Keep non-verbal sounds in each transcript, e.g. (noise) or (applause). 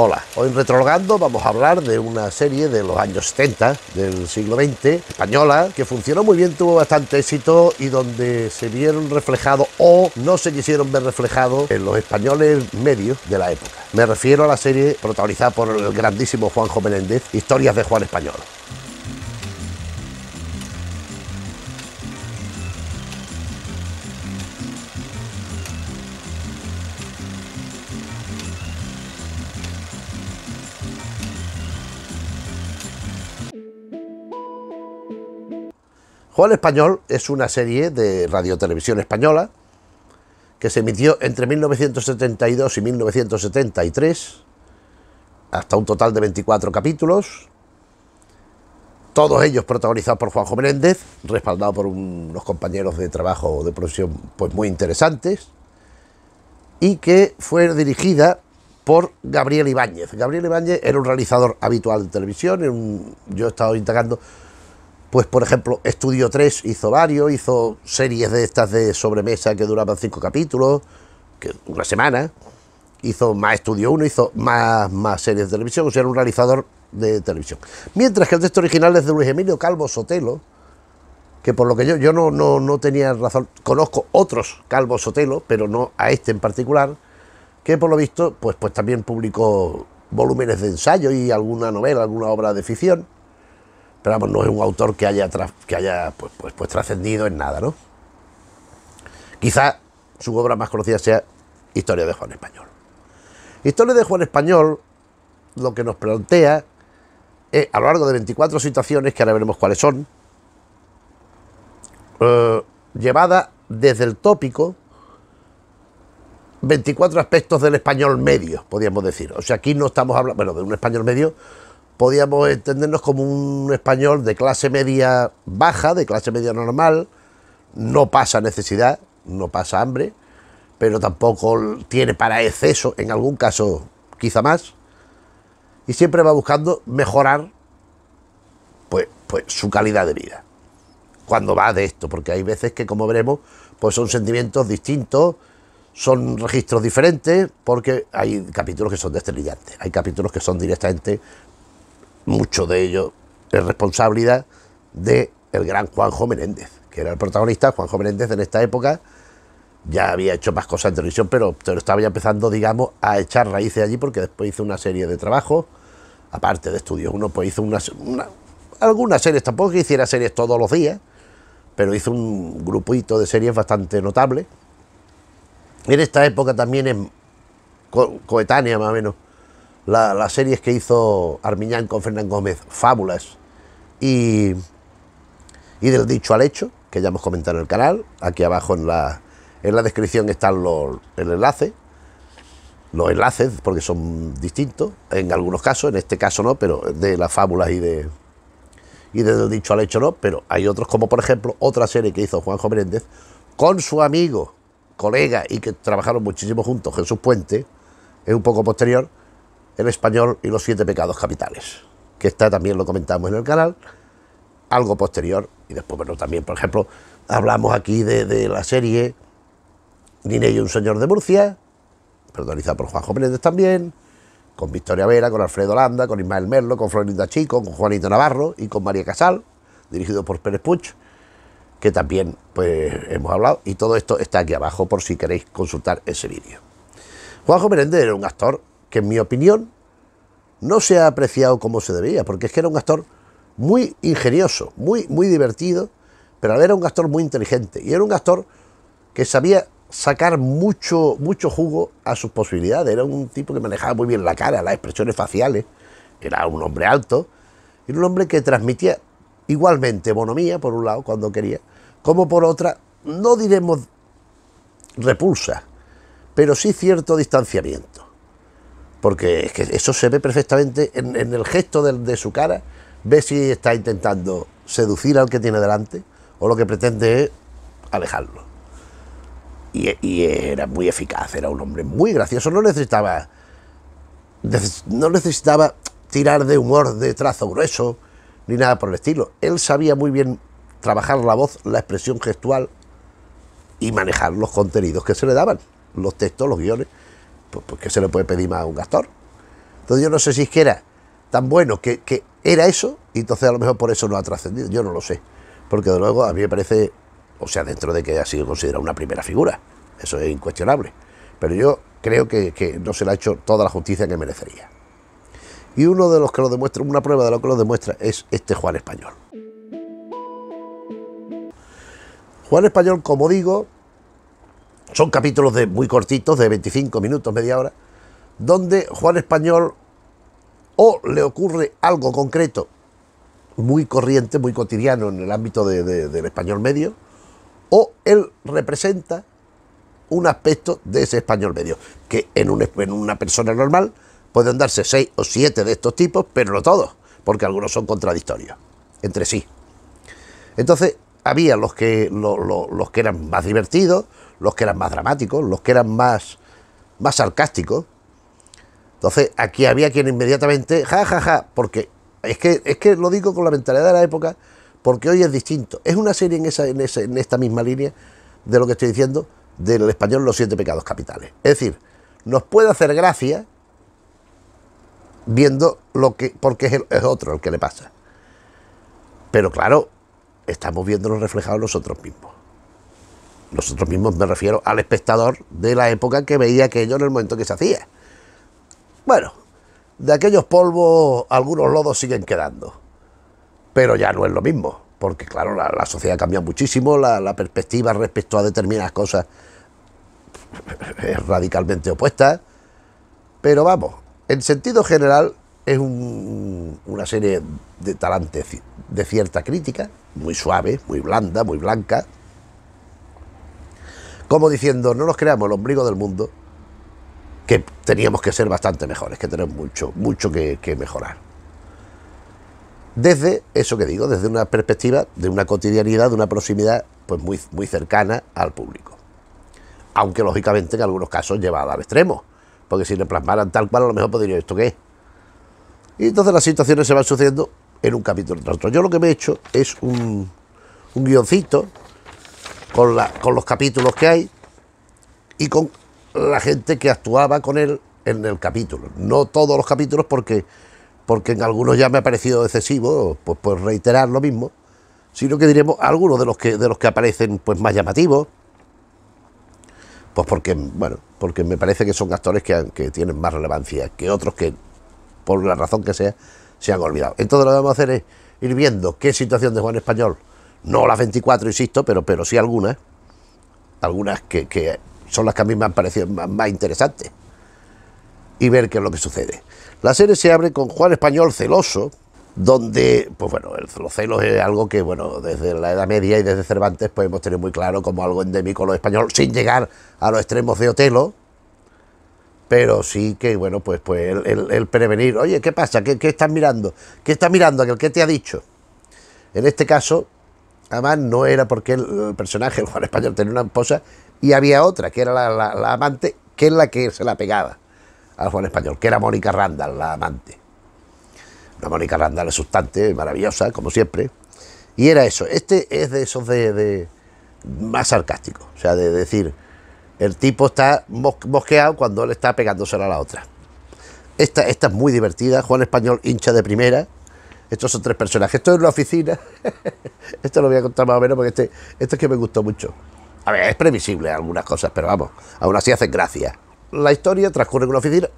Hola, hoy en Retrologando vamos a hablar de una serie de los años 70 del siglo XX, española, que funcionó muy bien, tuvo bastante éxito y donde se vieron reflejados o no se quisieron ver reflejados en los españoles medios de la época. Me refiero a la serie protagonizada por el grandísimo Juanjo Menéndez, Historias de Juan Español. Juan Español es una serie de radiotelevisión española que se emitió entre 1972 y 1973, hasta un total de 24 capítulos, todos ellos protagonizados por Juanjo Menéndez, respaldado por unos compañeros de trabajo o de profesión pues, muy interesantes, y que fue dirigida por Gabriel Ibáñez. Gabriel Ibáñez era un realizador habitual de televisión, yo he estado indagando pues por ejemplo, Estudio 3 hizo varios, hizo series de estas de sobremesa que duraban cinco capítulos, que una semana, hizo más Estudio 1, hizo más, más series de televisión, o sea, era un realizador de televisión. Mientras que el texto original es de Luis Emilio Calvo Sotelo, que por lo que yo, yo no, no, no tenía razón, conozco otros Calvo Sotelo, pero no a este en particular, que por lo visto, pues, pues también publicó volúmenes de ensayo y alguna novela, alguna obra de ficción no es un autor que haya, que haya pues, pues, pues, trascendido en nada, ¿no? Quizás su obra más conocida sea Historia de Juan Español. Historia de Juan Español lo que nos plantea es, a lo largo de 24 situaciones, que ahora veremos cuáles son, eh, llevada desde el tópico 24 aspectos del español medio, podríamos decir. O sea, aquí no estamos hablando, bueno, de un español medio podíamos entendernos como un español de clase media baja, de clase media normal, no pasa necesidad, no pasa hambre, pero tampoco tiene para exceso, en algún caso quizá más, y siempre va buscando mejorar pues, pues su calidad de vida. Cuando va de esto, porque hay veces que, como veremos, pues son sentimientos distintos, son registros diferentes, porque hay capítulos que son desternillantes. hay capítulos que son directamente mucho de ello es responsabilidad de el gran Juanjo Menéndez, que era el protagonista. Juanjo Menéndez en esta época ya había hecho más cosas en televisión, pero, pero estaba ya empezando, digamos, a echar raíces allí, porque después hizo una serie de trabajos, aparte de estudios. Uno pues hizo una, algunas series, tampoco que hiciera series todos los días, pero hizo un grupito de series bastante notable. En esta época también es coetánea más o menos la, las series que hizo Armiñán con Fernán Gómez, Fábulas, y, y del dicho al hecho, que ya hemos comentado en el canal, aquí abajo en la, en la descripción están los, el enlace, los enlaces, porque son distintos en algunos casos, en este caso no, pero de las fábulas y de y de dicho al hecho no, pero hay otros como por ejemplo otra serie que hizo Juanjo Méndez con su amigo, colega y que trabajaron muchísimo juntos, Jesús Puente, es un poco posterior, el español y los siete pecados capitales, que está también lo comentamos en el canal, algo posterior, y después, bueno, también, por ejemplo, hablamos aquí de, la serie Nine y un señor de Murcia, protagonizada por Juanjo Menéndez también, con Victoria Vera, con Alfredo Landa, con Ismael Merlo, con Florinda Chico, con Juanito Navarro y con María Casal, dirigido por Pérez Puch, que también pues, hemos hablado, y todo esto está aquí abajo por si queréis consultar ese vídeo. Juanjo Menéndez era un actor que en mi opinión no se ha apreciado como se debía, porque es que era un actor muy ingenioso, muy, muy divertido, pero era un actor muy inteligente y era un actor que sabía sacar mucho, mucho jugo a sus posibilidades. Era un tipo que manejaba muy bien la cara, las expresiones faciales, era un hombre alto, y un hombre que transmitía igualmente bonomía, por un lado, cuando quería, como por otra, no diremos repulsa, pero sí cierto distanciamiento porque eso se ve perfectamente en, el gesto de, su cara, ve si está intentando seducir al que tiene delante o lo que pretende es alejarlo. Y, y era muy eficaz, era un hombre muy gracioso, no necesitaba, no necesitaba tirar de humor de trazo grueso ni nada por el estilo. Él sabía muy bien trabajar la voz, la expresión gestual y manejar los contenidos que se le daban, los textos, los guiones. Pues, pues, ¿qué se le puede pedir más a un Gastor? Entonces yo no sé si es que era tan bueno que, era eso, y entonces a lo mejor por eso no ha trascendido, yo no lo sé. Porque de luego a mí me parece, o sea, dentro de que ha sido considerado una primera figura, eso es incuestionable. Pero yo creo que, que no se le ha hecho toda la justicia que merecería. Y uno de los que lo demuestra, una prueba de lo que lo demuestra es este Juan Español. Juan Español, como digo, son capítulos de, muy cortitos, de 25 minutos, media hora, donde Juan Español o le ocurre algo concreto, muy corriente, muy cotidiano en el ámbito de, del español medio, o él representa un aspecto de ese español medio, que en, en una persona normal pueden darse seis o siete de estos tipos, pero no todos, porque algunos son contradictorios entre sí. Entonces, había los que, los que eran más divertidos, los que eran más dramáticos, los que eran más, más sarcásticos. Entonces, aquí había quien inmediatamente, ja, ja, ja, porque es que, es que lo digo con la mentalidad de la época, porque hoy es distinto. Es una serie en, esa, en, esta misma línea de lo que estoy diciendo, del español Los Siete Pecados Capitales. Es decir, nos puede hacer gracia viendo lo que, porque es, es otro el que le pasa. Pero claro, estamos viéndonos reflejados nosotros mismos. Nosotros mismos me refiero al espectador de la época que veía aquello en el momento que se hacía. Bueno, de aquellos polvos algunos lodos siguen quedando, pero ya no es lo mismo, porque claro, la, sociedad cambia muchísimo, la, perspectiva respecto a determinadas cosas (laughs) es radicalmente opuesta, pero vamos, en sentido general es una serie de talantes de cierta crítica, muy suave, muy blanda, muy blanca, como diciendo, no nos creamos el ombligo del mundo, que teníamos que ser bastante mejores, que tenemos mucho, mucho que, mejorar. Desde eso que digo, desde una perspectiva de una cotidianidad, de una proximidad pues muy, muy cercana al público. Aunque lógicamente en algunos casos llevada al extremo, porque si le plasmaran tal cual a lo mejor podría ¿esto qué es? Y entonces las situaciones se van sucediendo en un capítulo Yo lo que me he hecho es un, guioncito con, con los capítulos que hay y con la gente que actuaba con él en el capítulo. No todos los capítulos porque, porque en algunos ya me ha parecido excesivo, pues, pues reiterar lo mismo, sino que diremos algunos de los que, de los que aparecen pues más llamativos, pues porque, bueno, porque me parece que son actores que, que tienen más relevancia que otros que, por la razón que sea, se han olvidado. Entonces lo que vamos a hacer es ir viendo qué situación de Juan Español, no las 24, insisto, pero, pero sí algunas, algunas que, son las que a mí me han parecido más, interesantes, y ver qué es lo que sucede. La serie se abre con Juan Español celoso, donde, pues bueno, el, los celos es algo que, bueno, desde la Edad Media y desde Cervantes, podemos pues tener muy claro como algo endémico lo español, sin llegar a los extremos de Otelo, pero sí que, bueno, pues, pues el, prevenir, oye, ¿qué pasa? ¿Qué, estás mirando? ¿Qué estás mirando? ¿Qué que te ha dicho? En este caso, además, no era porque el, personaje, Juan (laughs) Español, tenía una esposa y había otra, que era la, amante, que es la que se la pegaba al Juan Español, que era Mónica Randall, la amante. Una Mónica Randall sustante, maravillosa, como siempre. Y era eso, este es de esos de, de más sarcástico, o sea, de decir el tipo está mosqueado cuando él está pegándosela a la otra. Esta, es muy divertida. Juan Español, hincha de primera. Estos son tres personajes. Esto es la oficina. (laughs) esto lo voy a contar más o menos porque este, este, es que me gustó mucho. A ver, es previsible algunas cosas, pero vamos, aún así hacen gracia. La historia transcurre en una oficina.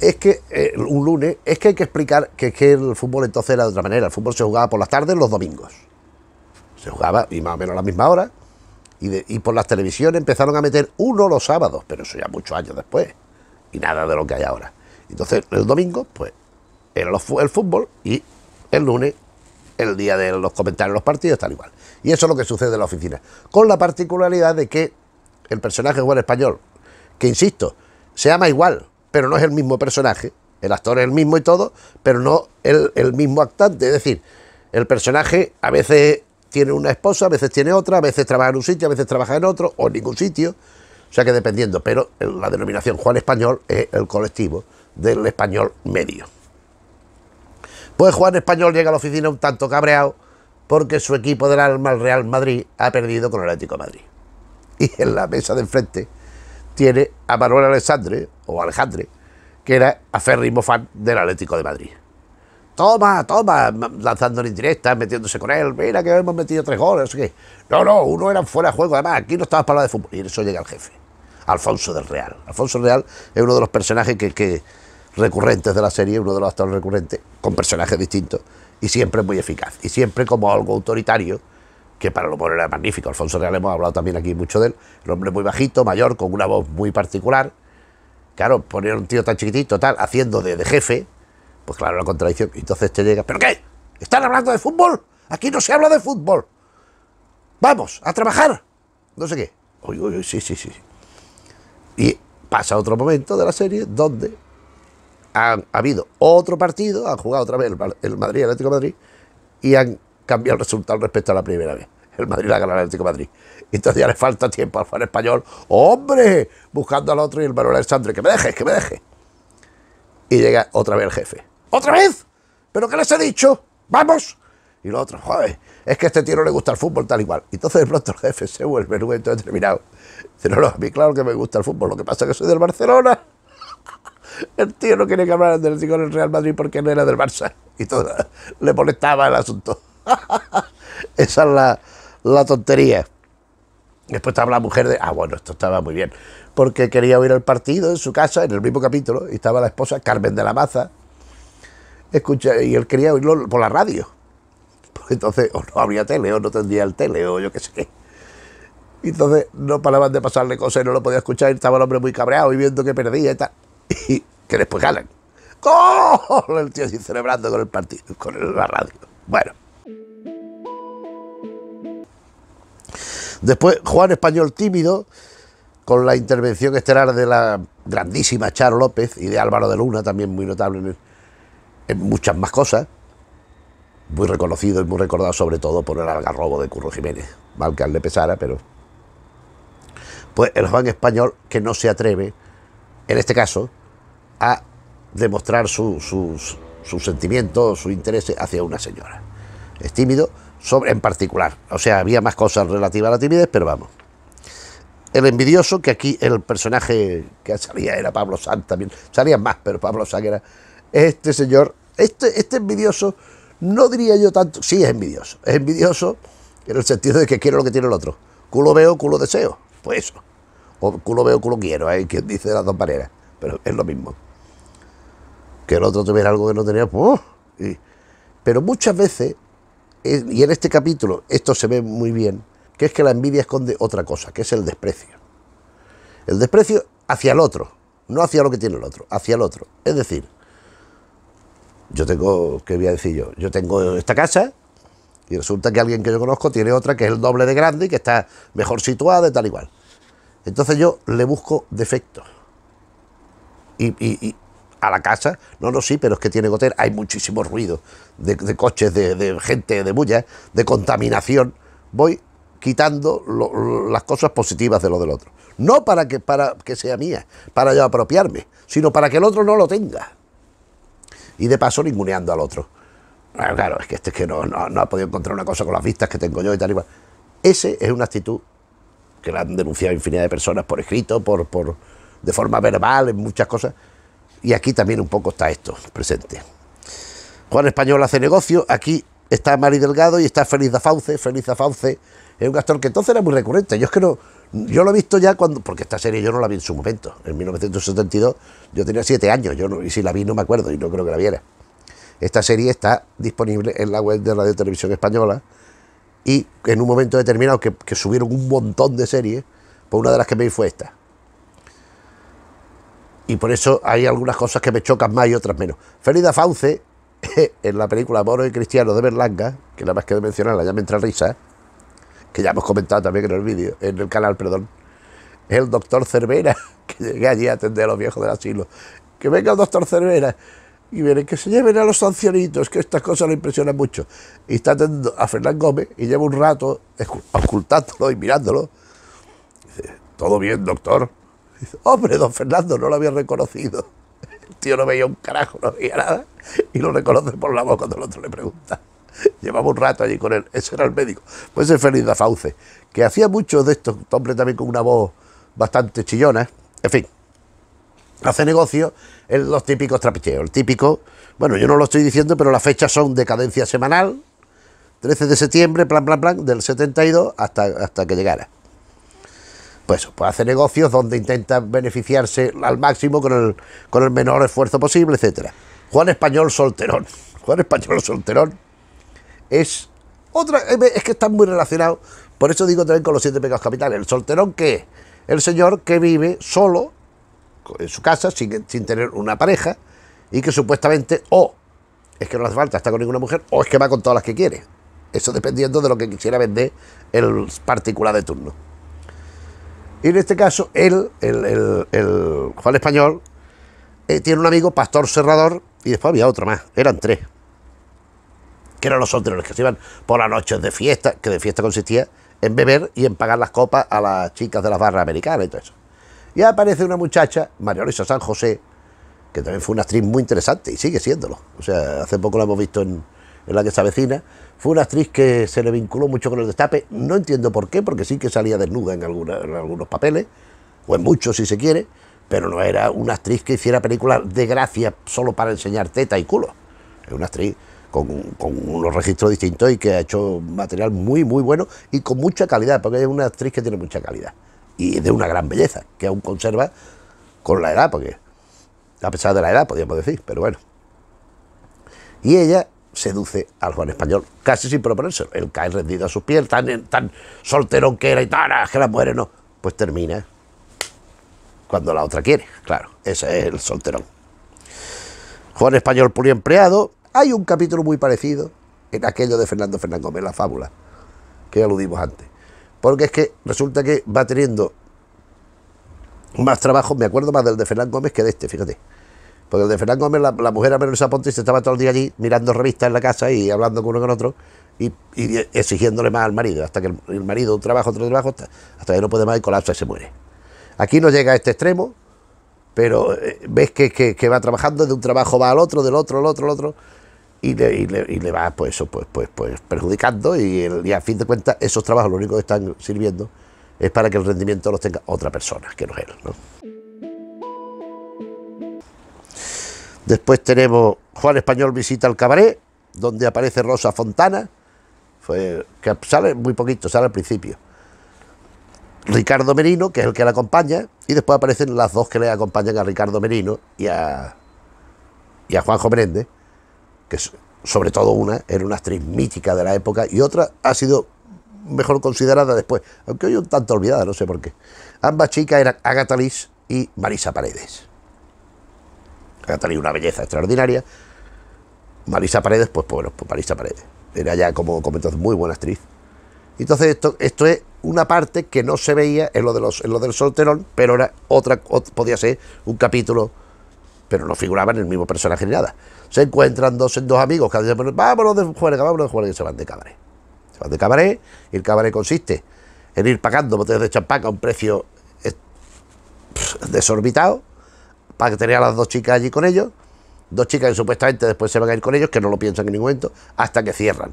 Es que eh, un lunes, es que hay que explicar que, que el fútbol entonces era de otra manera. El fútbol se jugaba por las tardes los domingos. Se jugaba y más o menos a la misma hora. Y, por las televisiones empezaron a meter uno los sábados, pero eso ya muchos años después. Y nada de lo que hay ahora. Entonces, el domingo, pues, era el fútbol y el lunes, el día de los comentarios de los partidos, tal igual. Y eso es lo que sucede en la oficina. Con la particularidad de que el personaje igual Español, que insisto, se llama igual, pero no es el mismo personaje. El actor es el mismo y todo, pero no el, el mismo actante. Es decir, el personaje a veces tiene una esposa, a veces tiene otra, a veces trabaja en un sitio, a veces trabaja en otro, o en ningún sitio. O sea que dependiendo, pero la denominación Juan Español es el colectivo del español medio. Pues Juan Español llega a la oficina un tanto cabreado porque su equipo del alma, el Real Madrid, ha perdido con el Atlético de Madrid. Y en la mesa de enfrente tiene a Manuel Alexandre, o Alejandre, que era aférrimo fan del Atlético de Madrid toma, toma, en indirectas, metiéndose con él, mira que hemos metido tres goles, no qué. No, no, uno era fuera de juego, además, aquí no estaba para hablar de fútbol. Y eso llega el jefe, Alfonso del Real. Alfonso Real es uno de los personajes que, recurrentes de la serie, uno de los actores recurrentes, con personajes distintos, y siempre muy eficaz, y siempre como algo autoritario, que para lo bueno era magnífico. Alfonso Real hemos hablado también aquí mucho de él, ...el hombre muy bajito, mayor, con una voz muy particular. Claro, poner un tío tan chiquitito, tal, haciendo de jefe, pues claro, la contradicción. Entonces te llega, ¿pero qué? ¿Están hablando de fútbol? Aquí no se habla de fútbol. Vamos, a trabajar. No sé qué. oye, uy, sí, sí, sí. Y pasa otro momento de la serie donde han, ha habido otro partido, han jugado otra vez el, Madrid, el Atlético Madrid, y han cambiado el resultado respecto a la primera vez. El Madrid ha ganado el Atlético Madrid. Entonces ya le falta tiempo al fan español. ¡Hombre! Buscando al otro y el Manuel Alexandre, que me dejes, que me deje. Y llega otra vez el jefe. ¿Otra vez? ¿Pero qué les he dicho? ¡Vamos! Y lo otro, joder, es que a este tío no le gusta el fútbol tal y Entonces de pronto el jefe se vuelve en un momento determinado. Dice, no, no, a mí claro que me gusta el fútbol, lo que pasa es que soy del Barcelona. (laughs) El tío no quería que hablara del tío del Real Madrid porque no era del Barça. Y todo, le molestaba el asunto. (laughs) Esa es la, la tontería. Después estaba la mujer de. Ah, bueno, esto estaba muy bien. Porque quería oír el partido en su casa, en el mismo capítulo, y estaba la esposa Carmen de la Maza, ...escucha y él quería oírlo por la radio. entonces, o no había tele, o no tendría el tele, o yo qué sé Y entonces no paraban de pasarle cosas y no lo podía escuchar. estaba el hombre muy cabreado y viendo que perdía y tal. Y que después ganan. El tío celebrando con el partido, con la radio. Bueno. Después, Juan Español Tímido, con la intervención estelar de la grandísima Charo López y de Álvaro de Luna, también muy notable en el, en muchas más cosas. Muy reconocido y muy recordado sobre todo por el algarrobo de Curro Jiménez. Mal que al le pesara, pero... Pues el Juan español que no se atreve, en este caso, a demostrar sus su, sentimientos, su interés hacia una señora. Es tímido sobre, en particular. O sea, había más cosas relativas a la timidez, pero vamos. El envidioso, que aquí el personaje que salía era Pablo Sánchez, también. Salían más, pero Pablo Sanz era este señor. Este, este envidioso, no diría yo tanto, sí es envidioso, es envidioso en el sentido de que quiere lo que tiene el otro. Culo veo, culo deseo, pues eso. O culo veo, culo quiero, hay quien dice de las dos maneras, pero es lo mismo. Que el otro tuviera algo que no tenía, pues... pero muchas veces, y en este capítulo esto se ve muy bien, que es que la envidia esconde otra cosa, que es el desprecio. El desprecio hacia el otro, no hacia lo que tiene el otro, hacia el otro. Es decir, yo tengo, ¿qué voy a decir yo? Yo tengo esta casa y resulta que alguien que yo conozco tiene otra que es el doble de grande y que está mejor situada y tal igual. Entonces yo le busco defectos. Y, y, y, a la casa, no, no, sí, pero es que tiene gotera, hay muchísimo ruido de, coches, de, gente, de bulla, de contaminación. Voy quitando las cosas positivas de lo del otro. No para que, para que sea mía, para yo apropiarme, sino para que el otro no lo tenga y de paso ninguneando al otro. claro, es que este es que no, ha podido encontrar una cosa con las vistas que tengo yo y tal y Ese es una actitud que la han denunciado infinidad de personas por escrito, por, por, de forma verbal, en muchas cosas. Y aquí también un poco está esto presente. Juan Español hace negocio, aquí está Mari Delgado y está Feliz da Fauce. Feliz Fauce es un actor que entonces era muy recurrente. Yo es que no, yo lo he visto ya cuando, porque esta serie yo no la vi en su momento, en 1972 yo tenía siete años, yo y si la vi no me acuerdo y no creo que la viera. Esta serie está disponible en la web de Radio Televisión Española y en un momento determinado que, subieron un montón de series, pues una de las que me vi fue esta. Y por eso hay algunas cosas que me chocan más y otras menos. Felida Fauce, (laughs) en la película Moro y Cristiano de Berlanga, que nada más que de mencionarla ya me entra risa, que ya hemos comentado también en el vídeo, en el canal, perdón, el doctor Cervera, (laughs) que llegué allí a atender a los viejos del asilo. Que venga el doctor Cervera y viene, que se lleven a los ancianitos, que estas cosas lo impresionan mucho. Y está atendiendo a Fernán Gómez y lleva un rato ocultándolo y mirándolo. Dice, ¿todo bien, doctor? Dice, hombre, don Fernando, no lo había reconocido. (laughs) El tío no veía un carajo, no veía nada. Y lo reconoce por la voz cuando el otro le pregunta. (laughs) Llevaba un rato allí con él, ese era el médico. Pues es Félix da Fauce, que hacía muchos de estos, este hombre también con una voz bastante chillona, en fin. Hace negocios en los típicos trapicheos, el típico, bueno, yo no lo estoy diciendo, pero las fechas son de cadencia semanal, 13 de septiembre, plan, plan, plan, del 72 hasta, hasta que llegara. Pues, pues hace negocios donde intenta beneficiarse al máximo con el, con el menor esfuerzo posible, etcétera. Juan Español Solterón. Juan Español Solterón es otra, eh, es que están muy relacionados, por eso digo también con los siete pecados capitales. El solterón que es el señor que vive solo en su casa sin, tener una pareja y que supuestamente o es que no hace falta estar con ninguna mujer o es que va con todas las que quiere. Eso dependiendo de lo que quisiera vender el particular de turno. Y en este caso, él, el, Juan Español, eh, tiene un amigo, Pastor Serrador, y después había otro más, eran tres que eran los los que se iban por las noches de fiesta, que de fiesta consistía en beber y en pagar las copas a las chicas de las barras americanas y todo eso. Y aparece una muchacha, María Luisa San José, que también fue una actriz muy interesante y sigue siéndolo. O sea, hace poco la hemos visto en, la que está vecina. Fue una actriz que se le vinculó mucho con el destape. No entiendo por qué, porque sí que salía desnuda en, en algunos papeles, o en muchos si se quiere, pero no era una actriz que hiciera películas de gracia solo para enseñar teta y culo. Es una actriz con, unos registros distintos y que ha hecho material muy, muy bueno y con mucha calidad, porque es una actriz que tiene mucha calidad y de una gran belleza, que aún conserva con la edad, porque a pesar de la edad, podríamos decir, pero bueno. Y ella seduce al Juan Español, casi sin proponérselo. Él cae rendido a sus pies, tan, tan solterón que era y tal... que la muere, no. Pues termina cuando la otra quiere, claro, ese es el solterón. Juan Español empleado hay un capítulo muy parecido en aquello de Fernando Fernández Gómez, la fábula, que aludimos antes. Porque es que resulta que va teniendo más trabajo, me acuerdo más del de Fernán Gómez que de este, fíjate. Porque el de Fernán Gómez, la, mujer a menos Aponte se estaba todo el día allí mirando revistas en la casa y hablando con uno con otro y, exigiéndole más al marido, hasta que el, marido un trabajo, otro trabajo, hasta, que no puede más y colapsa y se muere. Aquí no llega a este extremo, pero eh, ves que, que va trabajando, de un trabajo va al otro, del otro, al otro, al otro y le, va pues, eso, pues, pues, pues perjudicando y, a fin de cuentas esos trabajos lo único que están sirviendo es para que el rendimiento los tenga otra persona que no es él. ¿no? Después tenemos Juan Español visita al cabaret, donde aparece Rosa Fontana, fue, que sale muy poquito, sale al principio. Ricardo Merino, que es el que la acompaña, y después aparecen las dos que le acompañan a Ricardo Merino y a, y a Juanjo Merende que sobre todo una era una actriz mítica de la época y otra ha sido mejor considerada después, aunque hoy un tanto olvidada, no sé por qué. Ambas chicas eran Agatha Liz y Marisa Paredes. Agatha Liz una belleza extraordinaria, Marisa Paredes, pues bueno, pues, pues Marisa Paredes. Era ya, como comentó, muy buena actriz. Entonces esto, esto es una parte que no se veía en lo, de los, en lo del solterón, pero era otra podía ser un capítulo pero no figuraban el mismo personaje ni nada. Se encuentran dos, dos amigos que dicen, vámonos de juerga, vámonos de juerga, y se van de cabaret. Se van de cabaret, y el cabaret consiste en ir pagando botellas de champán a un precio eh, desorbitado, para que tener a las dos chicas allí con ellos, dos chicas que supuestamente después se van a ir con ellos, que no lo piensan en ningún momento, hasta que cierran.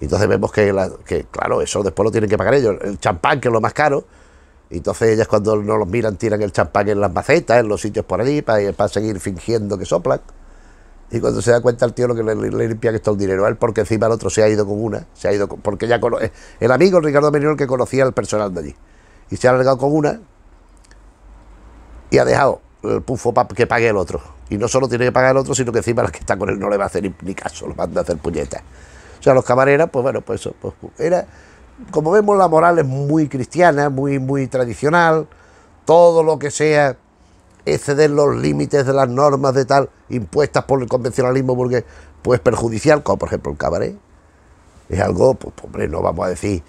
Entonces vemos que, que claro, eso después lo tienen que pagar ellos. El champán, que es lo más caro, entonces ellas cuando no los miran tiran el champán en las macetas, en los sitios por allí, para, seguir fingiendo que soplan. Y cuando se da cuenta el tío lo que le, limpia que está el dinero a él, porque encima el otro se ha ido con una, se ha ido porque ya eh, el amigo Ricardo Menor que conocía al personal de allí. Y se ha alargado con una y ha dejado el pufo para que pague el otro. Y no solo tiene que pagar el otro, sino que encima la que está con él no le va a hacer ni, caso, lo van a hacer puñetas. O sea, los camareras, pues bueno, pues eso, pues, era como vemos, la moral es muy cristiana, muy, muy tradicional. Todo lo que sea exceder los límites de las normas de tal impuestas por el convencionalismo burgués, pues perjudicial, como por ejemplo el cabaret. Es algo, pues hombre, no vamos a decir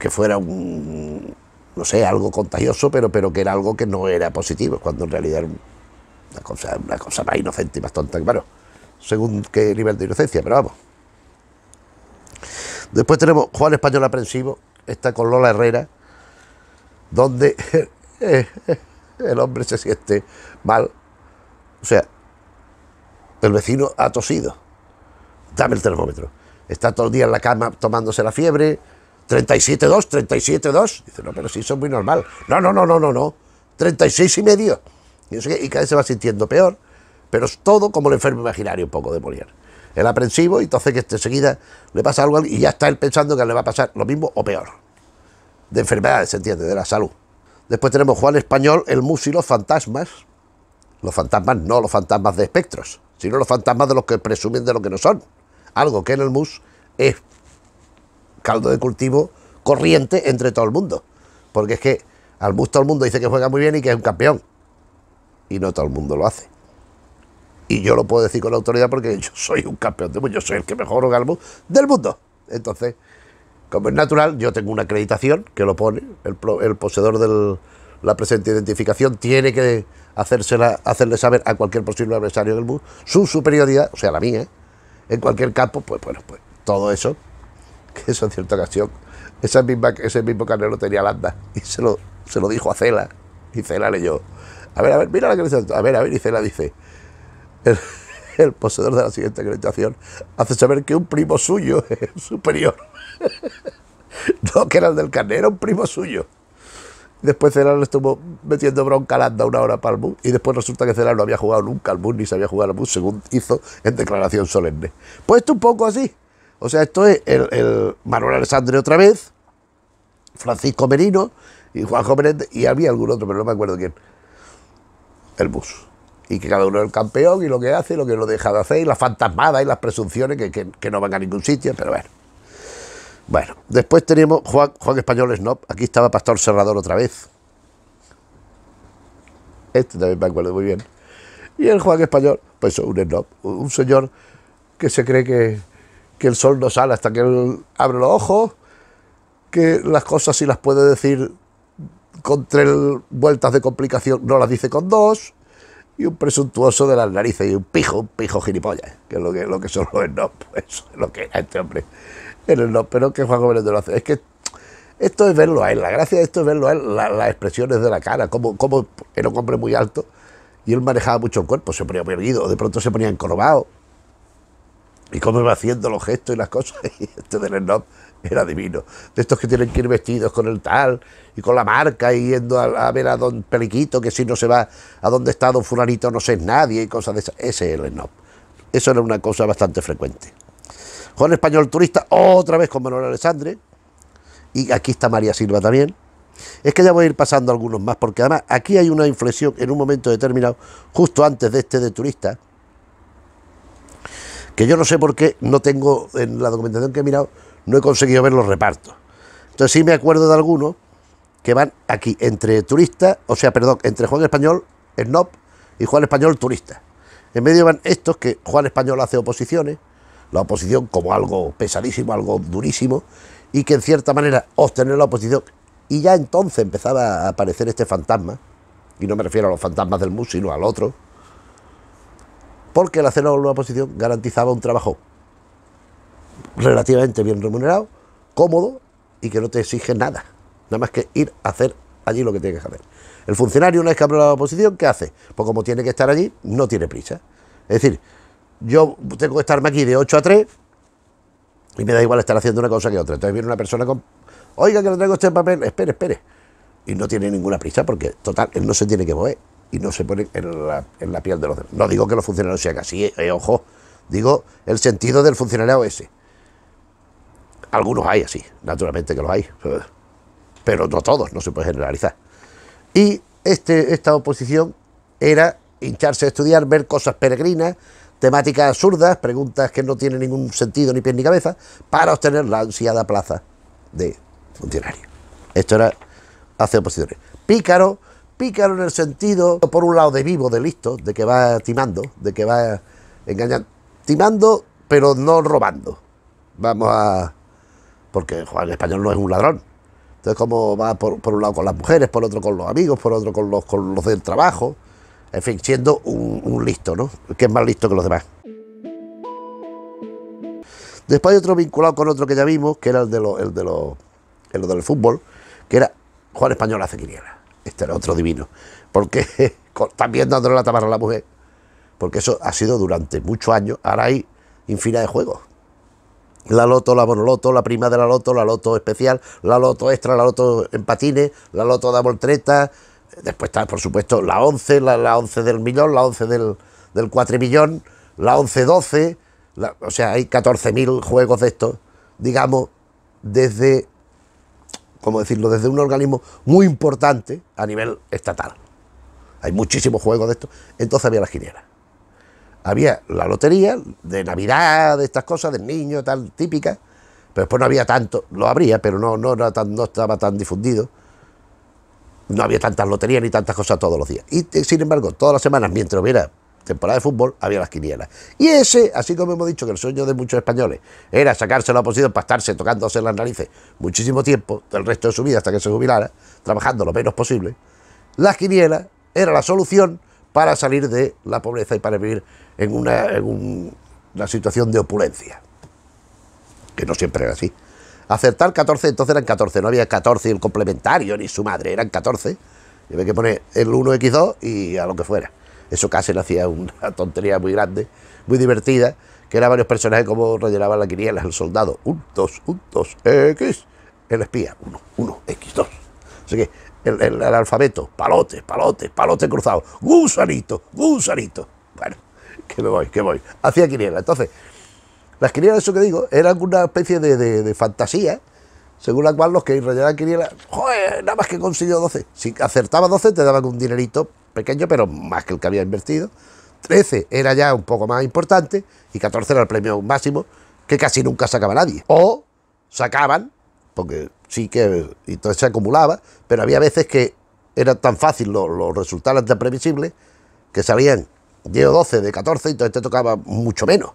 que fuera un, no sé, algo contagioso, pero, pero que era algo que no era positivo, cuando en realidad era una cosa, una más inocente y más tonta, claro, según qué nivel de inocencia, pero vamos. Después tenemos Juan Español Aprensivo, está con Lola Herrera, donde (laughs) el hombre se siente mal. O sea, el vecino ha tosido. Dame el termómetro. Está todo el día en la cama tomándose la fiebre. 37,2, 37,2. Dice, no, pero sí, eso es muy normal. No, no, no, no, no, no. 36 y medio. Y, cada vez se va sintiendo peor. Pero es todo como el enfermo imaginario un poco de Molière el aprensivo y entonces que enseguida le pasa algo y ya está él pensando que le va a pasar lo mismo o peor. De enfermedades, se entiende, de la salud. Después tenemos Juan Español, el mus y los fantasmas. Los fantasmas, no los fantasmas de espectros, sino los fantasmas de los que presumen de lo que no son. Algo que en el mus es caldo de cultivo corriente entre todo el mundo. Porque es que al mus todo el mundo dice que juega muy bien y que es un campeón. Y no todo el mundo lo hace. Y yo lo puedo decir con autoridad porque yo soy un campeón del mundo, yo soy el que mejor álbum del mundo. Entonces, como es natural, yo tengo una acreditación que lo pone, el, poseedor de la presente identificación tiene que hacérsela, hacerle saber a cualquier posible adversario del mundo... su superioridad, o sea, la mía, ¿eh? en cualquier campo, pues bueno, pues todo eso, (laughs) que eso en cierta ocasión, ese mismo carnero tenía landa y se lo, dijo a Cela, y Cela leyó, a ver, a ver, mira la que dice, a ver, a ver, y Cela dice, el, poseedor de la siguiente acreditación hace saber que un primo suyo (laughs) es superior. No, que era el del carnero un primo suyo. Después Celar le estuvo metiendo bronca a una hora para el bus y después resulta que Celar no había jugado nunca al bus ni sabía jugar al bus, según hizo en declaración solemne. Pues esto un poco así. O sea, esto es el, Manuel Alessandre otra vez, Francisco Merino y Juanjo Menéndez y había algún otro, pero no me acuerdo quién. El bus y que cada uno es el campeón y lo que hace lo que no deja de hacer y las fantasmadas y las presunciones que, no van a ningún sitio, pero bueno. Bueno, después teníamos Juan, Juan Español Snob, aquí estaba Pastor Serrador otra vez. Este también me acuerdo muy bien. Y el Juan Español, pues un snob, un señor que se cree que, que el sol no sale hasta que él abre los ojos, que las cosas si las puede decir con tres vueltas de complicación no las dice con dos, y un presuntuoso de las narices y un pijo, un pijo gilipollas, que es lo que, lo que son los no, pues, (laughs) es lo que era este hombre. en el no, pero que Juan Gómez lo hace. Es que esto es verlo a él, la gracia de esto es verlo a él, las expresiones de la cara, como, como era un hombre muy alto y él manejaba mucho el cuerpo, se ponía perdido, de pronto se ponía encorvado y cómo iba haciendo los gestos y las cosas, (laughs) y este del no (laughs) era divino. De estos que tienen que ir vestidos con el tal y con la marca y yendo a, ver a don Peliquito, que si no se va a donde está don Fulanito no sé nadie y cosas de esas. Ese es el snob. Eso era una cosa bastante frecuente. Juan Español Turista, otra vez con Manuel Alessandre. Y aquí está María Silva también. Es que ya voy a ir pasando algunos más, porque además aquí hay una inflexión en un momento determinado, justo antes de este de turista, que yo no sé por qué no tengo en la documentación que he mirado no he conseguido ver los repartos. Entonces sí me acuerdo de algunos que van aquí entre turistas, o sea, perdón, entre Juan Español, el y Juan Español, turista. En medio van estos que Juan Español hace oposiciones, la oposición como algo pesadísimo, algo durísimo, y que en cierta manera obtener la oposición. Y ya entonces empezaba a aparecer este fantasma, y no me refiero a los fantasmas del MUS, sino al otro, porque el hacer la oposición garantizaba un trabajo relativamente bien remunerado, cómodo y que no te exige nada, nada más que ir a hacer allí lo que tienes que hacer. El funcionario, una vez que aprobado la oposición, ¿qué hace? Pues como tiene que estar allí, no tiene prisa. Es decir, yo tengo que estarme aquí de 8 a 3 y me da igual estar haciendo una cosa que otra. Entonces viene una persona con, oiga, que le traigo este papel, espere, espere. Y no tiene ninguna prisa porque, total, él no se tiene que mover y no se pone en la, piel de los demás. No digo que los funcionarios sean así, eh, eh, ojo, digo el sentido del funcionario ese. Algunos hay así, naturalmente que los hay, pero no todos, no se puede generalizar. Y este, esta oposición era hincharse a estudiar, ver cosas peregrinas, temáticas absurdas, preguntas que no tienen ningún sentido ni pie ni cabeza, para obtener la ansiada plaza de funcionario. Esto era hacer oposiciones. Pícaro, pícaro en el sentido, por un lado, de vivo, de listo, de que va timando, de que va engañando. Timando, pero no robando. Vamos a porque Juan español no es un ladrón. Entonces, como va por, un lado con las mujeres, por otro con los amigos, por otro con los, los del trabajo, en fin, siendo un, listo, ¿no? Que es más listo que los demás. Después hay otro vinculado con otro que ya vimos, que era el de los el de los el del fútbol, que era Juan Español hace quiniela. Este era otro divino. Porque (laughs) también dándole la tabarra a la mujer. Porque eso ha sido durante muchos años. Ahora hay infinidad de juegos la loto, la bonoloto, la prima de la loto, la loto especial, la loto extra, la loto en patines, la loto de voltreta, después está, por supuesto, la 11, la, 11 del millón, la 11 del, del 4 millón, la 11-12, o sea, hay 14.000 juegos de estos, digamos, desde, ¿cómo decirlo?, desde un organismo muy importante a nivel estatal. Hay muchísimos juegos de estos, entonces había las quinielas había la lotería de Navidad, de estas cosas, del niño, tal, típica, pero después no había tanto, lo habría, pero no, no, no estaba tan difundido. No había tantas loterías ni tantas cosas todos los días. Y eh, sin embargo, todas las semanas, mientras hubiera temporada de fútbol, había las quinielas. Y ese, así como hemos dicho que el sueño de muchos españoles era sacarse la oposición para estarse tocándose las narices muchísimo tiempo, del resto de su vida hasta que se jubilara, trabajando lo menos posible, las quinielas era la solución para salir de la pobreza y para vivir en una, situación de opulencia, que no siempre era así. Acertar 14, entonces eran 14, no había 14 el complementario ni su madre, eran 14. Y había que poner el 1x2 y a lo que fuera. Eso casi le hacía una (laughs) tontería muy grande, muy divertida, que era varios personajes como rellenaban la quiniela, el soldado, 1, 2, 1, 2, X, el espía, 1, 1, X, 2. Así que el, alfabeto. Palotes, palotes, palotes cruzados. Gusanito, gusanito. Bueno, que me voy, que voy. Hacía quiniela. Entonces, las quinielas, eso que digo, eran una especie de, fantasía, según la cual los que rellenaban quinielas, joder, nada más que consiguió 12. Si acertaba 12, te daban un dinerito pequeño, pero más que el que había invertido. 13 era ya un poco más importante y 14 era el premio máximo que casi nunca sacaba nadie. O sacaban, porque sí que y entonces se acumulaba, pero había veces que era tan fácil, los, resultados tan previsibles, que salían 10 o 12 de 14 y entonces te tocaba mucho menos.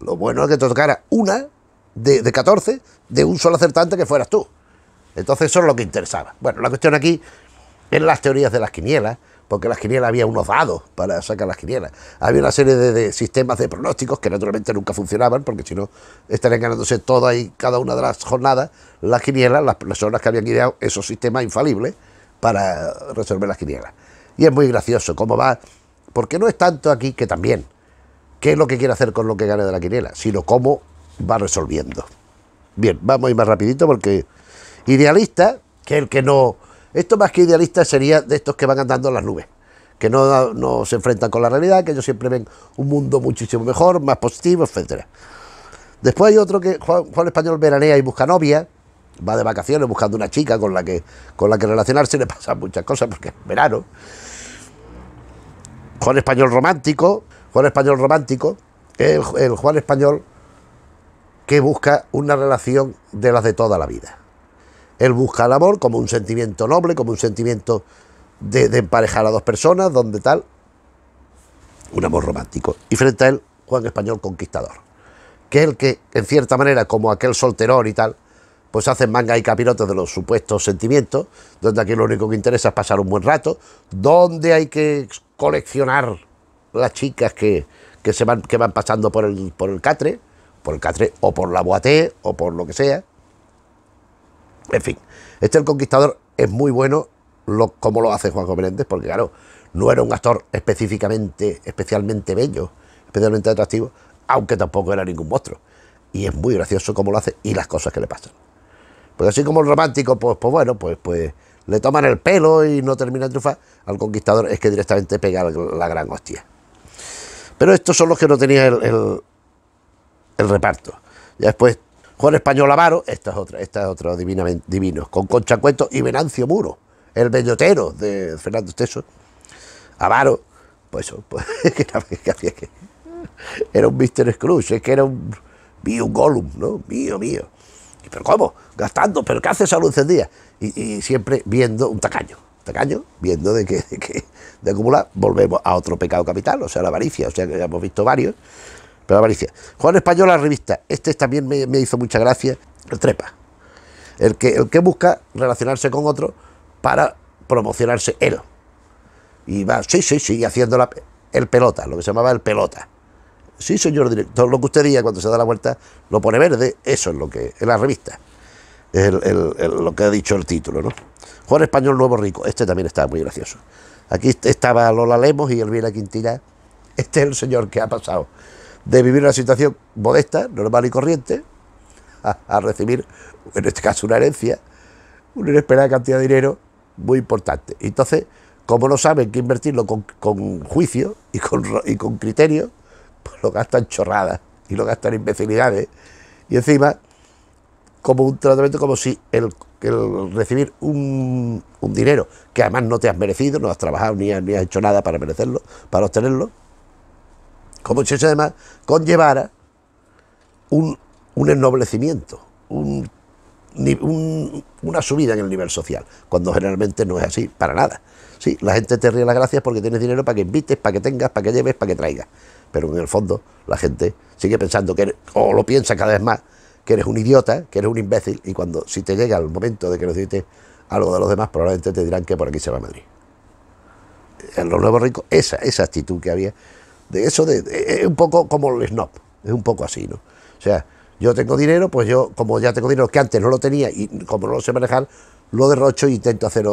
Lo bueno es que te tocara una de, de 14 de un solo acertante que fueras tú. Entonces eso es lo que interesaba. Bueno, la cuestión aquí es las teorías de las quinielas, porque las quinielas había unos dados para sacar las quinielas. Había una serie de, sistemas de pronósticos que naturalmente nunca funcionaban, porque si no estarían ganándose todas y cada una de las jornadas las quinielas, las personas que habían ideado esos sistemas infalibles para resolver las quinielas. Y es muy gracioso cómo va, porque no es tanto aquí que también, qué es lo que quiere hacer con lo que gane de la quiniela, sino cómo va resolviendo. Bien, vamos a ir más rapidito porque idealista, que el que no esto más que idealista sería de estos que van andando en las nubes, que no, se enfrentan con la realidad, que ellos siempre ven un mundo muchísimo mejor, más positivo, etcétera. Después hay otro que Juan, Español veranea y busca novia, va de vacaciones buscando una chica con la que con la que relacionarse le pasan muchas cosas porque es verano. Juan Español romántico, Juan Español romántico, el Juan Español que busca una relación de las de toda la vida. Él busca el amor como un sentimiento noble, como un sentimiento de, emparejar a dos personas, donde tal. Un amor romántico. Y frente a él, Juan Español Conquistador. Que es el que, en cierta manera, como aquel solterón y tal, pues hacen manga y capirote de los supuestos sentimientos, donde aquí lo único que interesa es pasar un buen rato, donde hay que coleccionar las chicas que, que se van, que van pasando por el, por el catre, por el catre o por la boate o por lo que sea. En fin, este El Conquistador es muy bueno como lo hace Juanjo Menéndez, porque claro, no era un actor específicamente, especialmente bello, especialmente atractivo, aunque tampoco era ningún monstruo. Y es muy gracioso como lo hace y las cosas que le pasan. Pues así como el romántico, pues, pues, bueno, pues, pues le toman el pelo y no termina de triunfar, al conquistador es que directamente pega la gran hostia. Pero estos son los que no tenía el, el, el reparto. Ya después Juan Español Avaro, esta es otra, esta es otro divino, con Concha y Venancio Muro, el bellotero de Fernando Esteso. Avaro, pues eso, pues, (laughs) que, que, era un Mr. Scrooge, es que era un, mío, un ¿no? Mío, mío. ¿Pero cómo? Gastando, ¿pero qué hace esa luz día? Y, y, siempre viendo un tacaño, tacaño, viendo de que, de acumular, volvemos a otro pecado capital, o sea, la avaricia, o sea, que ya hemos visto varios. Pero avaricia. Juan Español, la revista. Este también me, hizo mucha gracia. El trepa. El que, busca relacionarse con otro para promocionarse él. Y va, sí, sí, sí, haciendo la, el pelota, lo que se llamaba el pelota. Sí, señor director, lo que usted diga cuando se da la vuelta lo pone verde, eso es lo que ...en la revista. Es lo que ha dicho el título, ¿no? Juan Español Nuevo Rico, este también está muy gracioso. Aquí estaba Lola Lemos y Elvira Quintilla. Este es el señor que ha pasado de vivir una situación modesta, normal y corriente, a, recibir, en este caso, una herencia, una inesperada cantidad de dinero muy importante. Entonces, como no saben que invertirlo con, juicio y con, y con criterio, pues lo gastan chorradas y lo gastan imbecilidades. Y encima, como un tratamiento como si el, recibir un, un, dinero que además no te has merecido, no has trabajado ni ni has hecho nada para merecerlo, para obtenerlo, como si eso además conllevara un, ennoblecimiento, un, una subida en el nivel social, cuando generalmente no es así, para nada. Sí, la gente te ríe las gracias porque tienes dinero para que invites, para que tengas, para que lleves, para que traigas. Pero en el fondo la gente sigue pensando que, o lo piensa cada vez más, que eres un idiota, que eres un imbécil, y cuando si te llega el momento de que necesites algo de los demás, probablemente te dirán que por aquí se va a Madrid. En los nuevos ricos, esa, esa actitud que había de eso, de, es eh, un poco como el snob, es un poco así, ¿no? O sea, yo tengo dinero, pues yo, como ya tengo dinero que antes no lo tenía y como no lo sé manejar, lo derrocho e intento hacer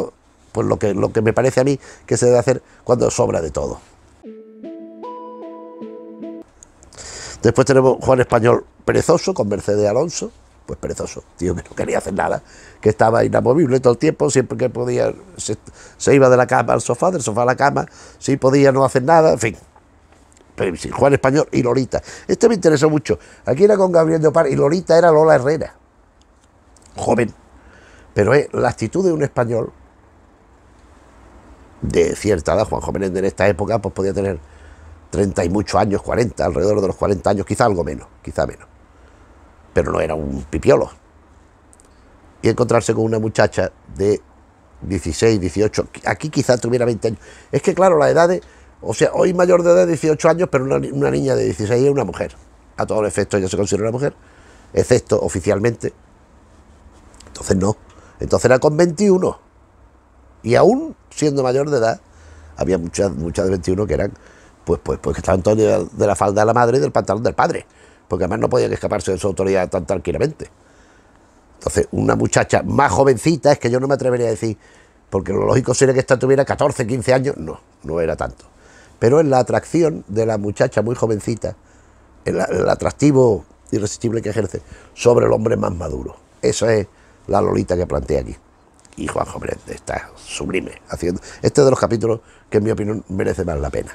pues, lo, que, lo que me parece a mí que se debe hacer cuando sobra de todo. Después tenemos Juan Español perezoso con Mercedes Alonso, pues perezoso, tío que no quería hacer nada, que estaba inamovible todo el tiempo, siempre que podía, se, se iba de la cama al sofá, del sofá a la cama, si podía no hacer nada, en fin, Juan Español y Lolita. Este me interesó mucho. Aquí era con Gabriel de Opar y Lolita era Lola Herrera. Joven. Pero eh, la actitud de un español de cierta edad. Juan Joven en esta época pues podía tener 30 y muchos años, 40, alrededor de los 40 años, quizá algo menos, quizá menos. Pero no era un pipiolo. Y encontrarse con una muchacha de 16, 18, aquí quizá tuviera 20 años. Es que claro, las edades o sea, hoy mayor de edad, 18 años, pero una, niña de 16 es una mujer. A todos los efectos ella se considera una mujer, excepto oficialmente. Entonces no. Entonces era con 21. Y aún siendo mayor de edad, había muchas, muchas de 21 que eran, pues, pues, pues que estaban todos de la falda de la madre y del pantalón del padre. Porque además no podían escaparse de su autoridad tan tranquilamente. Entonces, una muchacha más jovencita, es que yo no me atrevería a decir, porque lo lógico sería que esta tuviera 14, 15 años. No, no era tanto pero en la atracción de la muchacha muy jovencita, el, atractivo irresistible que ejerce sobre el hombre más maduro. Esa es la Lolita que plantea aquí. Y Juan Joven está sublime. Haciendo, este es de los capítulos que, en mi opinión, merece más la pena.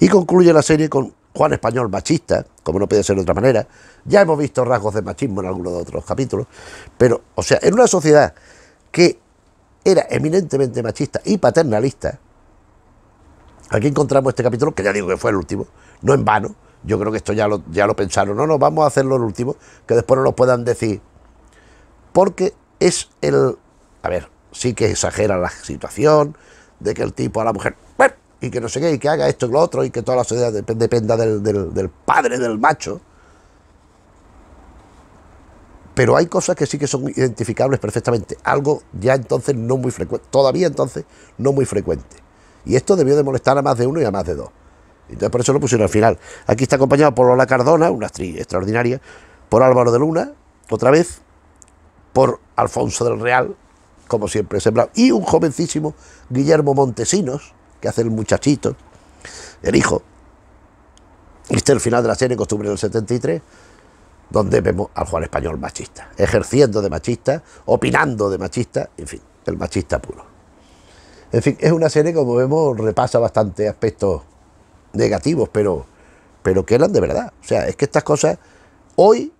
Y concluye la serie con Juan Español machista, como no puede ser de otra manera. Ya hemos visto rasgos de machismo en algunos de otros capítulos. Pero, o sea, en una sociedad que era eminentemente machista y paternalista, Aquí encontramos este capítulo, que ya digo que fue el último, no en vano. Yo creo que esto ya lo, ya lo pensaron. No, no, vamos a hacerlo el último, que después no lo puedan decir. Porque es el. A ver, sí que exagera la situación, de que el tipo a la mujer. Y que no sé qué, y que haga esto y lo otro, y que toda la sociedad dependa del padre, del macho. Pero hay cosas que sí que son identificables perfectamente. Algo ya entonces no muy frecuente. Todavía entonces no muy frecuente. Y esto debió de molestar a más de uno y a más de dos. Entonces por eso lo pusieron al final. Aquí está acompañado por Lola Cardona, una actriz extraordinaria, por Álvaro de Luna, otra vez, por Alfonso del Real, como siempre sembrado, y un jovencísimo Guillermo Montesinos, que hace el muchachito, el hijo. Este es el final de la serie Costumbre del 73, donde vemos al Juan Español machista, ejerciendo de machista, opinando de machista, en fin, el machista puro. En fin, es una serie, como vemos, repasa bastante aspectos negativos, pero, pero que eran de verdad. O sea, es que estas cosas, hoy,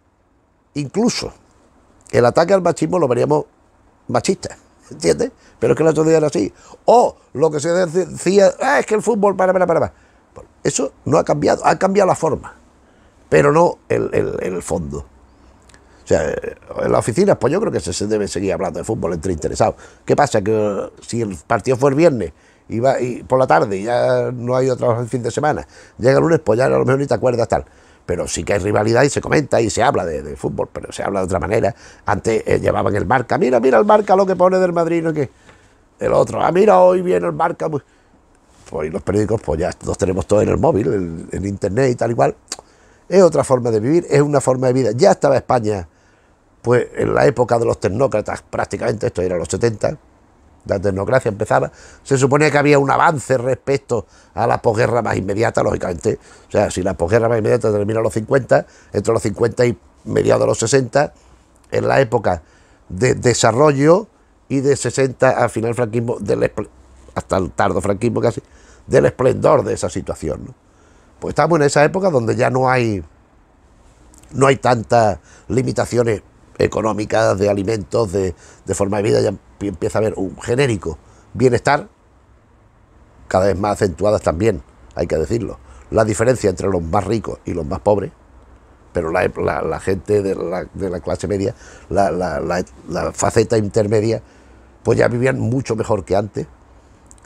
incluso, el ataque al machismo lo veríamos machista, ¿entiendes? Pero es que la otro era así. O lo que se decía, ah, es que el fútbol, para, para, para. Eso no ha cambiado, ha cambiado la forma, pero no el fondo. O sea, en las oficinas, pues yo creo que se debe seguir hablando de fútbol entre interesados. ¿Qué pasa? Que si el partido fue el viernes y, y por la tarde y ya no hay otro fin de semana, llega el lunes, pues ya a lo mejor ni te acuerdas tal. Pero sí que hay rivalidad y se comenta y se habla de, fútbol, pero se habla de otra manera. Antes eh, llevaban el marca, mira, mira el marca lo que pone del Madrid, no que el otro, ah, mira, hoy viene el marca. Pues, pues los periódicos, pues ya los tenemos todos en el móvil, en, internet y tal igual. Es otra forma de vivir, es una forma de vida. Ya estaba España pues en la época de los tecnócratas, prácticamente, esto era los 70, la tecnocracia empezaba, se suponía que había un avance respecto a la posguerra más inmediata, lógicamente. O sea, si la posguerra más inmediata termina en los 50, entre los 50 y mediados de los 60, en la época de desarrollo y de 60 al final franquismo, del hasta el tardo franquismo casi, del esplendor de esa situación. Pues estamos en esa época donde ya no hay, no hay tantas limitaciones económicas, de alimentos, de, de forma de vida, ya empieza a haber un genérico bienestar, cada vez más acentuadas también, hay que decirlo, la diferencia entre los más ricos y los más pobres, pero la, gente de la, de la, clase media, la, faceta intermedia, pues ya vivían mucho mejor que antes.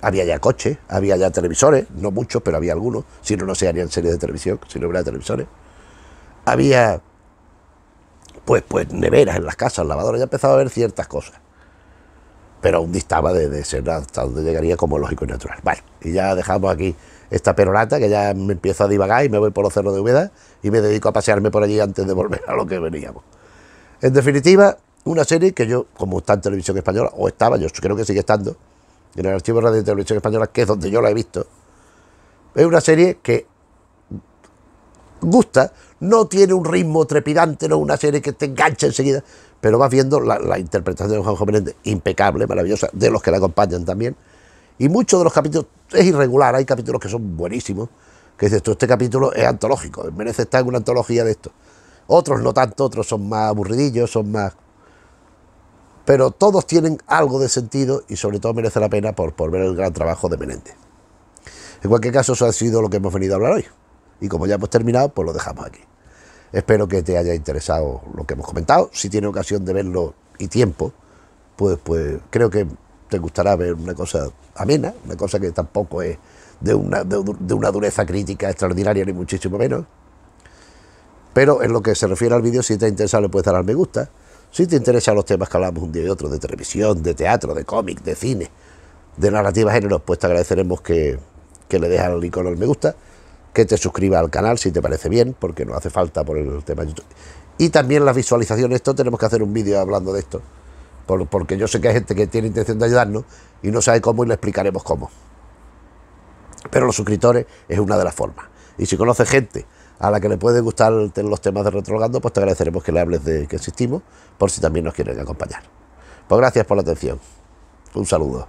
Había ya coches, había ya televisores, no muchos, pero había algunos, si no, no se harían series de televisión, si no hubiera televisores. Había pues, pues neveras en las casas, lavadoras, ya empezaba a ver ciertas cosas. Pero aún distaba de, ser hasta donde llegaría como lógico y natural. Vale, y ya dejamos aquí esta perorata que ya me empiezo a divagar y me voy por los cerros de humedad y me dedico a pasearme por allí antes de volver a lo que veníamos. En definitiva, una serie que yo, como está en televisión española, o estaba, yo creo que sigue estando, en el archivo de radio televisión española, que es donde yo la he visto, es una serie que gusta, no tiene un ritmo trepidante, no una serie que te engancha enseguida, pero vas viendo la, interpretación de Juanjo Menéndez, impecable, maravillosa, de los que la acompañan también. Y muchos de los capítulos es irregular, hay capítulos que son buenísimos, que dices tú, este capítulo es antológico, merece estar en una antología de esto. Otros no tanto, otros son más aburridillos, son más... Pero todos tienen algo de sentido y sobre todo merece la pena por, por ver el gran trabajo de Menéndez. En cualquier caso, eso ha sido lo que hemos venido a hablar hoy. Y como ya hemos terminado, pues lo dejamos aquí. Espero que te haya interesado lo que hemos comentado. Si tiene ocasión de verlo y tiempo, pues, pues creo que te gustará ver una cosa amena, una cosa que tampoco es de una, de, una dureza crítica extraordinaria, ni muchísimo menos. Pero en lo que se refiere al vídeo, si te interesado le puedes dar al me gusta. Si te interesan los temas que hablamos un día y otro, de televisión, de teatro, de cómic, de cine, de narrativa género, pues te agradeceremos que, que le dejes al icono el me gusta que te suscribas al canal si te parece bien, porque no hace falta por el tema YouTube. Y también las visualizaciones, esto tenemos que hacer un vídeo hablando de esto, porque yo sé que hay gente que tiene intención de ayudarnos y no sabe cómo y le explicaremos cómo. Pero los suscriptores es una de las formas. Y si conoces gente a la que le puede gustar los temas de Retrologando, pues te agradeceremos que le hables de que existimos, por si también nos quieren acompañar. Pues gracias por la atención. Un saludo.